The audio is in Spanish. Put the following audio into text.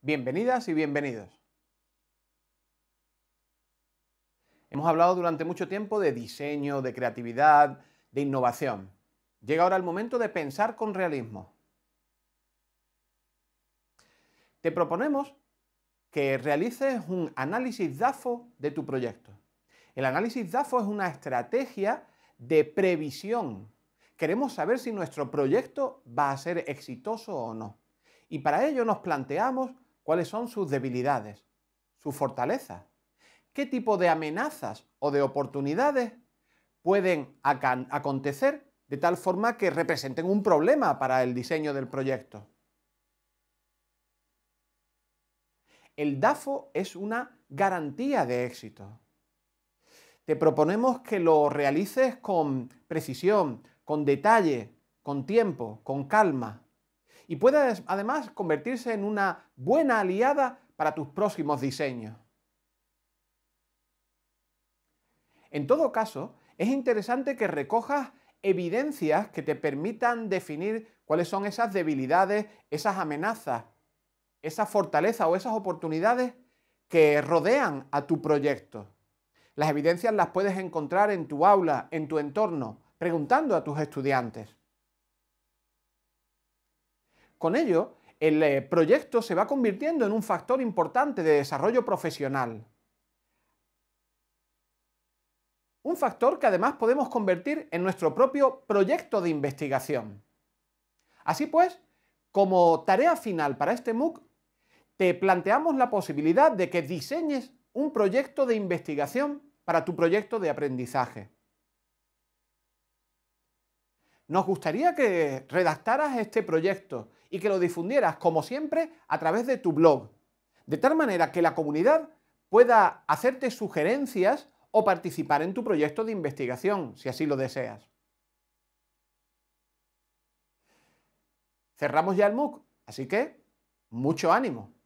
Bienvenidas y bienvenidos. Hemos hablado durante mucho tiempo de diseño, de creatividad, de innovación. Llega ahora el momento de pensar con realismo. Te proponemos que realices un análisis DAFO de tu proyecto. El análisis DAFO es una estrategia de previsión. Queremos saber si nuestro proyecto va a ser exitoso o no. Y para ello nos planteamos cuáles son sus debilidades, sus fortalezas, qué tipo de amenazas o de oportunidades pueden acontecer de tal forma que representen un problema para el diseño del proyecto. El DAFO es una garantía de éxito. Te proponemos que lo realices con precisión, con detalle, con tiempo, con calma y puede además convertirse en una buena aliada para tus próximos diseños. En todo caso, es interesante que recojas evidencias que te permitan definir cuáles son esas debilidades, esas amenazas, esas fortalezas o esas oportunidades que rodean a tu proyecto. Las evidencias las puedes encontrar en tu aula, en tu entorno, preguntando a tus estudiantes. Con ello, el eh, proyecto se va convirtiendo en un factor importante de desarrollo profesional. Un factor que además podemos convertir en nuestro propio proyecto de investigación. Así pues, como tarea final para este MOOC, te planteamos la posibilidad de que diseñes un proyecto de investigación para tu proyecto de aprendizaje. Nos gustaría que redactaras este proyecto y que lo difundieras, como siempre, a través de tu blog, de tal manera que la comunidad pueda hacerte sugerencias o participar en tu proyecto de investigación, si así lo deseas. Cerramos ya el MOOC, así que mucho ánimo.